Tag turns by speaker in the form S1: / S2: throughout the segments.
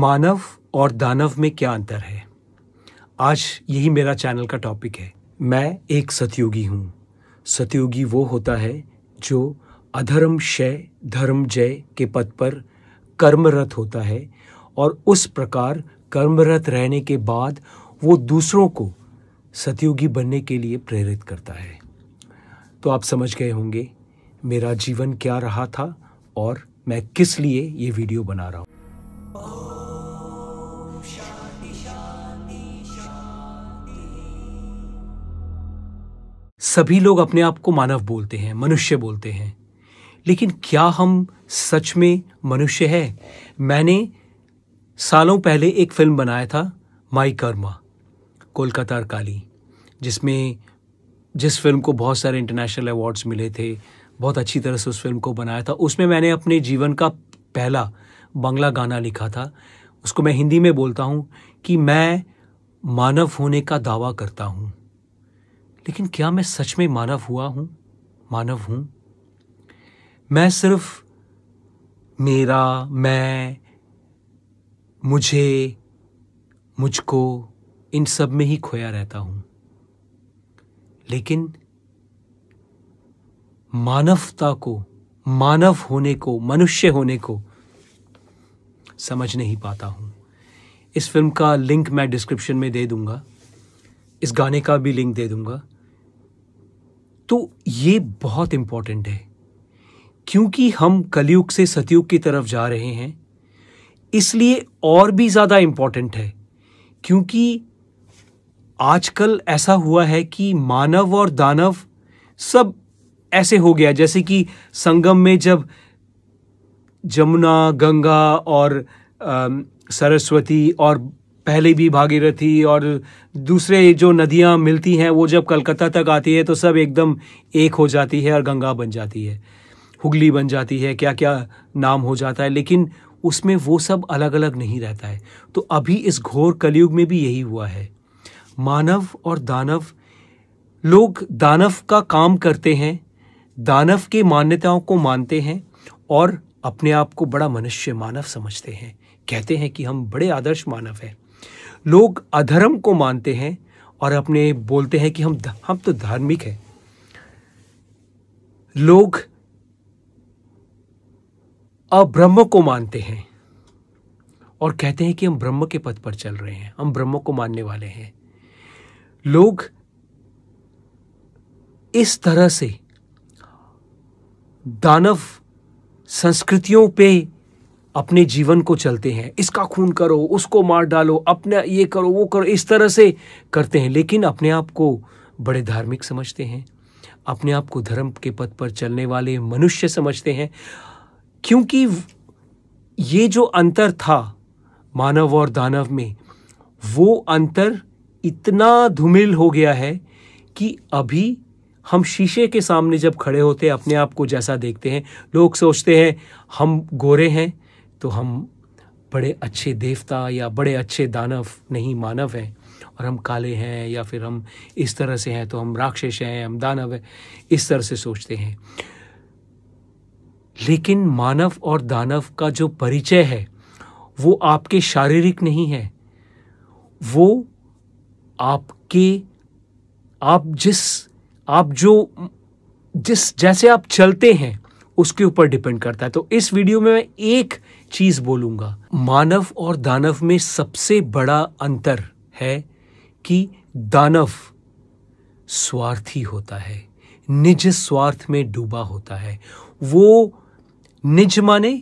S1: मानव और दानव में क्या अंतर है आज यही मेरा चैनल का टॉपिक है मैं एक सतयोगी हूँ सतयोगी वो होता है जो अधर्म क्षय धर्म जय के पद पर कर्मरत होता है और उस प्रकार कर्मरत रहने के बाद वो दूसरों को सतयोगी बनने के लिए प्रेरित करता है तो आप समझ गए होंगे मेरा जीवन क्या रहा था और मैं किस लिए ये वीडियो बना रहा हूँ सभी लोग अपने आप को मानव बोलते हैं मनुष्य बोलते हैं लेकिन क्या हम सच में मनुष्य है मैंने सालों पहले एक फिल्म बनाया था माई कर्मा कोलकाता काली जिसमें जिस फिल्म को बहुत सारे इंटरनेशनल अवार्ड्स मिले थे बहुत अच्छी तरह से उस फिल्म को बनाया था उसमें मैंने अपने जीवन का पहला बंगला गाना लिखा था उसको मैं हिंदी में बोलता हूँ कि मैं मानव होने का दावा करता हूँ लेकिन क्या मैं सच में मानव हुआ हूं मानव हूं मैं सिर्फ मेरा मैं मुझे मुझको इन सब में ही खोया रहता हूं लेकिन मानवता को मानव होने को मनुष्य होने को समझ नहीं पाता हूँ इस फिल्म का लिंक मैं डिस्क्रिप्शन में दे दूंगा इस गाने का भी लिंक दे दूंगा तो ये बहुत इम्पॉर्टेंट है क्योंकि हम कलयुग से सतयुग की तरफ जा रहे हैं इसलिए और भी ज़्यादा इम्पॉर्टेंट है क्योंकि आजकल ऐसा हुआ है कि मानव और दानव सब ऐसे हो गया जैसे कि संगम में जब जमुना गंगा और आ, सरस्वती और पहले भी भागीरथी और दूसरे जो नदियाँ मिलती हैं वो जब कलकत्ता तक आती है तो सब एकदम एक हो जाती है और गंगा बन जाती है हुगली बन जाती है क्या क्या नाम हो जाता है लेकिन उसमें वो सब अलग अलग नहीं रहता है तो अभी इस घोर कलयुग में भी यही हुआ है मानव और दानव लोग दानव का काम करते हैं दानव के मान्यताओं को मानते हैं और अपने आप को बड़ा मनुष्य मानव समझते हैं कहते हैं कि हम बड़े आदर्श मानव हैं लोग अधर्म को मानते हैं और अपने बोलते हैं कि हम हम तो धार्मिक हैं लोग अब्रह्म को मानते हैं और कहते हैं कि हम ब्रह्म के पद पर चल रहे हैं हम ब्रह्म को मानने वाले हैं लोग इस तरह से दानव संस्कृतियों पे अपने जीवन को चलते हैं इसका खून करो उसको मार डालो अपने ये करो वो करो इस तरह से करते हैं लेकिन अपने आप को बड़े धार्मिक समझते हैं अपने आप को धर्म के पथ पर चलने वाले मनुष्य समझते हैं क्योंकि ये जो अंतर था मानव और दानव में वो अंतर इतना धुमिल हो गया है कि अभी हम शीशे के सामने जब खड़े होते हैं अपने आप को जैसा देखते हैं लोग सोचते हैं हम गोरे हैं तो हम बड़े अच्छे देवता या बड़े अच्छे दानव नहीं मानव हैं और हम काले हैं या फिर हम इस तरह से हैं तो हम राक्षस हैं हम दानव हैं इस तरह से सोचते हैं लेकिन मानव और दानव का जो परिचय है वो आपके शारीरिक नहीं है वो आपके आप जिस आप जो जिस जैसे आप चलते हैं उसके ऊपर डिपेंड करता है तो इस वीडियो में मैं एक चीज बोलूंगा मानव और दानव में सबसे बड़ा अंतर है कि दानव स्वार्थी होता है निज स्वार्थ में डूबा होता है वो निज माने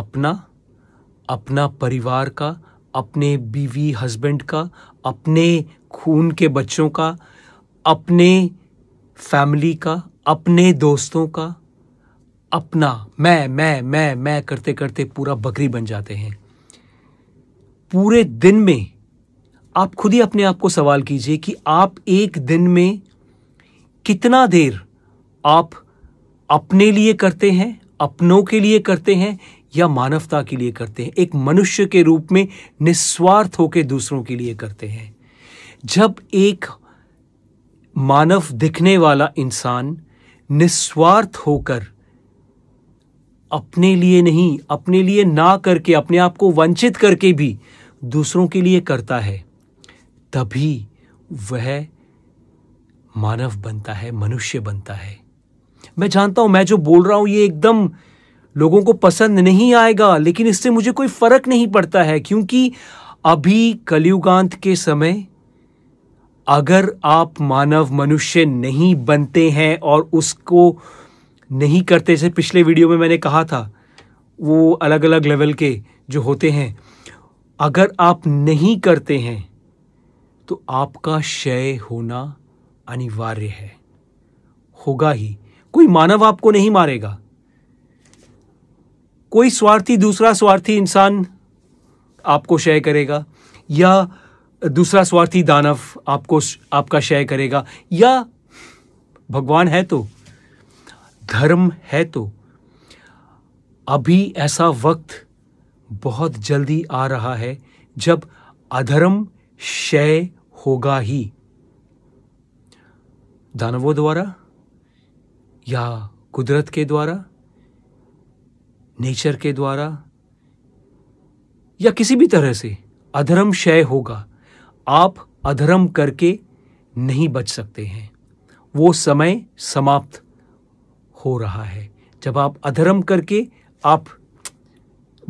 S1: अपना अपना परिवार का अपने बीवी हस्बैंड का अपने खून के बच्चों का अपने फैमिली का अपने दोस्तों का अपना मैं मैं मैं मैं करते करते पूरा बकरी बन जाते हैं पूरे दिन में आप खुद ही अपने आप को सवाल कीजिए कि आप एक दिन में कितना देर आप अपने लिए करते हैं अपनों के लिए करते हैं या मानवता के लिए करते हैं एक मनुष्य के रूप में निस्वार्थ होकर दूसरों के लिए करते हैं जब एक मानव दिखने वाला इंसान निस्वार्थ होकर अपने लिए नहीं अपने लिए ना करके अपने आप को वंचित करके भी दूसरों के लिए करता है तभी वह मानव बनता है मनुष्य बनता है मैं जानता हूं मैं जो बोल रहा हूं ये एकदम लोगों को पसंद नहीं आएगा लेकिन इससे मुझे कोई फर्क नहीं पड़ता है क्योंकि अभी कलयुगांत के समय अगर आप मानव मनुष्य नहीं बनते हैं और उसको नहीं करते जैसे पिछले वीडियो में मैंने कहा था वो अलग अलग लेवल के जो होते हैं अगर आप नहीं करते हैं तो आपका क्षय होना अनिवार्य है होगा ही कोई मानव आपको नहीं मारेगा कोई स्वार्थी दूसरा स्वार्थी इंसान आपको क्षय करेगा या दूसरा स्वार्थी दानव आपको आपका क्षय करेगा या भगवान है तो धर्म है तो अभी ऐसा वक्त बहुत जल्दी आ रहा है जब अधर्म क्षय होगा ही दानवों द्वारा या कुदरत के द्वारा नेचर के द्वारा या किसी भी तरह से अधर्म क्षय होगा आप अधर्म करके नहीं बच सकते हैं वो समय समाप्त हो रहा है जब आप अधर्म करके आप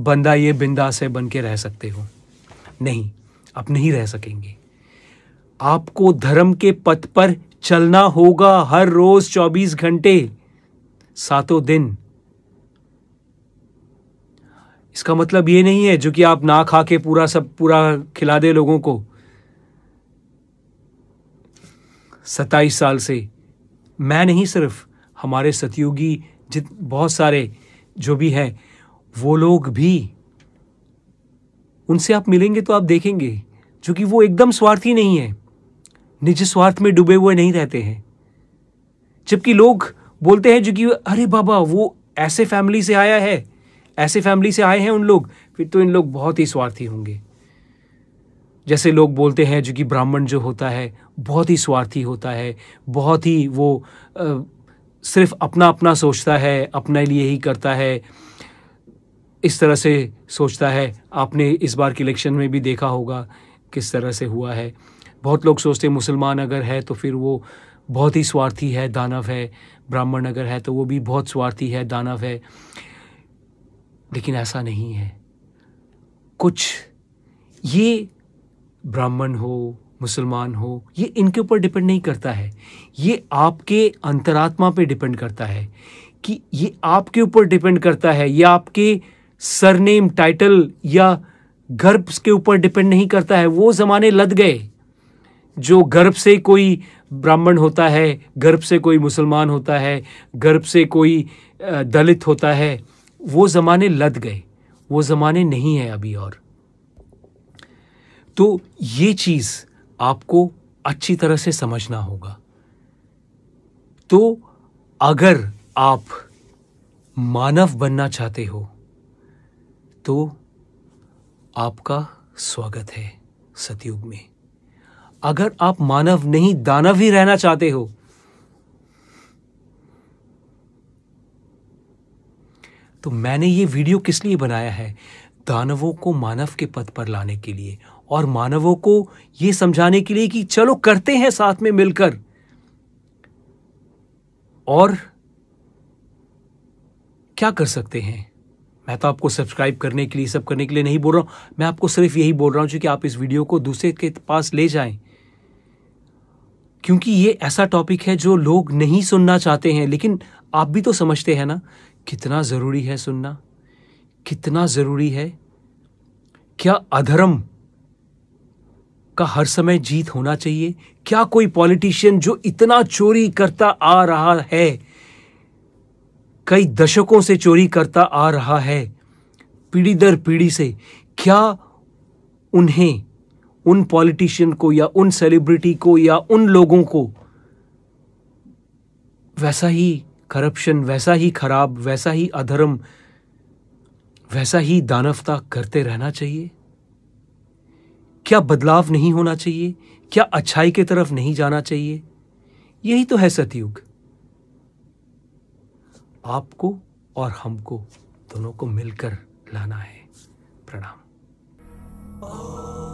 S1: बंदा ये बिंदा से बन के रह सकते हो नहीं आप नहीं रह सकेंगे आपको धर्म के पथ पर चलना होगा हर रोज 24 घंटे सातों दिन इसका मतलब ये नहीं है जो कि आप ना खा के पूरा सब पूरा खिला दे लोगों को सत्ताईस साल से मैं नहीं सिर्फ हमारे सतयोगी जित बहुत सारे जो भी हैं वो लोग भी उनसे आप मिलेंगे तो आप देखेंगे जो कि वो एकदम स्वार्थी नहीं है निज स्वार्थ में डूबे हुए नहीं रहते हैं जबकि लोग बोलते हैं जो कि अरे बाबा वो ऐसे फैमिली से आया है ऐसे फैमिली से आए हैं उन लोग फिर तो इन लोग बहुत ही स्वार्थी होंगे जैसे लोग बोलते हैं जो कि ब्राह्मण जो होता है बहुत ही स्वार्थी होता है बहुत ही वो सिर्फ अपना अपना सोचता है अपने लिए ही करता है इस तरह से सोचता है आपने इस बार के इलेक्शन में भी देखा होगा किस तरह से हुआ है बहुत लोग सोचते मुसलमान अगर है तो फिर वो बहुत ही स्वार्थी है दानव है ब्राह्मण अगर है तो वो भी बहुत स्वार्थी है दानव है लेकिन ऐसा नहीं है कुछ ये ब्राह्मण हो मुसलमान हो ये इनके ऊपर डिपेंड नहीं करता है ये आपके अंतरात्मा पे डिपेंड करता है कि ये आपके ऊपर डिपेंड करता है ये आपके सरनेम टाइटल या गर्भ के ऊपर डिपेंड नहीं करता है वो ज़माने लद गए जो गर्भ से कोई ब्राह्मण होता है गर्भ से कोई मुसलमान होता है गर्भ से कोई दलित होता है वो ज़माने लद गए वो ज़माने नहीं है अभी और तो ये चीज़ आपको अच्छी तरह से समझना होगा तो अगर आप मानव बनना चाहते हो तो आपका स्वागत है सतयुग में अगर आप मानव नहीं दानव ही रहना चाहते हो तो मैंने ये वीडियो किस लिए बनाया है दानवों को मानव के पद पर लाने के लिए और मानवों को यह समझाने के लिए कि चलो करते हैं साथ में मिलकर और क्या कर सकते हैं मैं तो आपको सब्सक्राइब करने के लिए सब करने के लिए नहीं बोल रहा हूं मैं आपको सिर्फ यही बोल रहा हूं कि आप इस वीडियो को दूसरे के पास ले जाएं क्योंकि ये ऐसा टॉपिक है जो लोग नहीं सुनना चाहते हैं लेकिन आप भी तो समझते हैं ना कितना ज़रूरी है सुनना कितना ज़रूरी है क्या अधर्म का हर समय जीत होना चाहिए क्या कोई पॉलिटिशियन जो इतना चोरी करता आ रहा है कई दशकों से चोरी करता आ रहा है पीढ़ी दर पीढ़ी से क्या उन्हें उन पॉलिटिशियन को या उन सेलिब्रिटी को या उन लोगों को वैसा ही करप्शन वैसा ही खराब वैसा ही अधर्म वैसा ही दानवता करते रहना चाहिए क्या बदलाव नहीं होना चाहिए क्या अच्छाई की तरफ नहीं जाना चाहिए यही तो है सतयुग आपको और हमको दोनों को मिलकर लाना है प्रणाम oh.